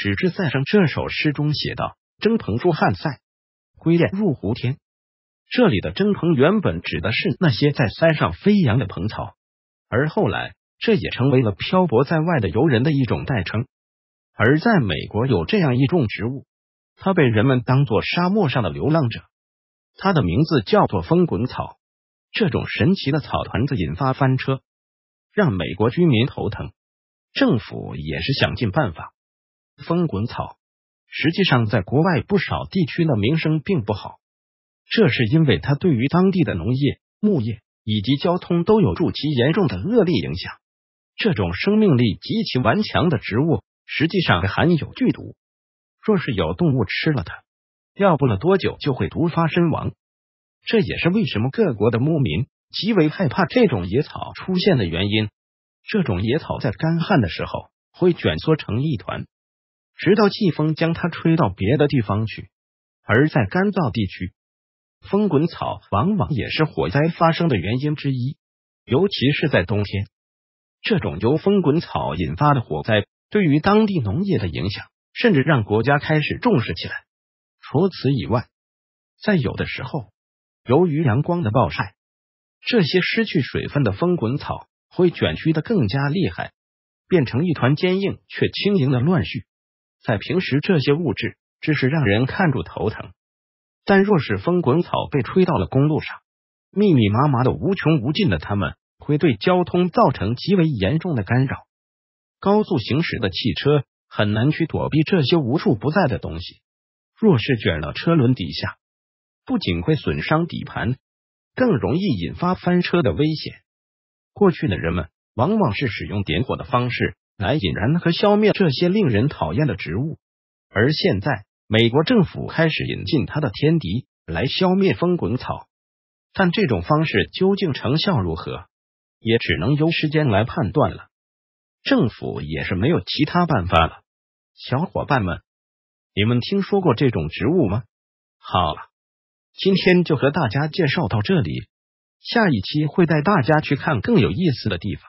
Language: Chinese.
使至塞上这首诗中写道：“征蓬出汉塞，归雁入胡天。”这里的征蓬原本指的是那些在塞上飞扬的蓬草，而后来这也成为了漂泊在外的游人的一种代称。而在美国有这样一种植物，它被人们当做沙漠上的流浪者，它的名字叫做风滚草。这种神奇的草团子引发翻车，让美国居民头疼，政府也是想尽办法。风滚草实际上在国外不少地区的名声并不好，这是因为它对于当地的农业、牧业以及交通都有极其严重的恶劣影响。这种生命力极其顽强的植物实际上含有剧毒，若是有动物吃了它，要不了多久就会毒发身亡。这也是为什么各国的牧民极为害怕这种野草出现的原因。这种野草在干旱的时候会卷缩成一团。直到季风将它吹到别的地方去，而在干燥地区，风滚草往往也是火灾发生的原因之一，尤其是在冬天，这种由风滚草引发的火灾对于当地农业的影响，甚至让国家开始重视起来。除此以外，在有的时候，由于阳光的暴晒，这些失去水分的风滚草会卷曲的更加厉害，变成一团坚硬却轻盈的乱絮。在平时，这些物质只是让人看住头疼。但若是风滚草被吹到了公路上，密密麻麻的、无穷无尽的，他们会对交通造成极为严重的干扰。高速行驶的汽车很难去躲避这些无处不在的东西。若是卷到车轮底下，不仅会损伤底盘，更容易引发翻车的危险。过去的人们往往是使用点火的方式。来引燃和消灭这些令人讨厌的植物，而现在美国政府开始引进它的天敌来消灭风滚草，但这种方式究竟成效如何，也只能由时间来判断了。政府也是没有其他办法了。小伙伴们，你们听说过这种植物吗？好了，今天就和大家介绍到这里，下一期会带大家去看更有意思的地方。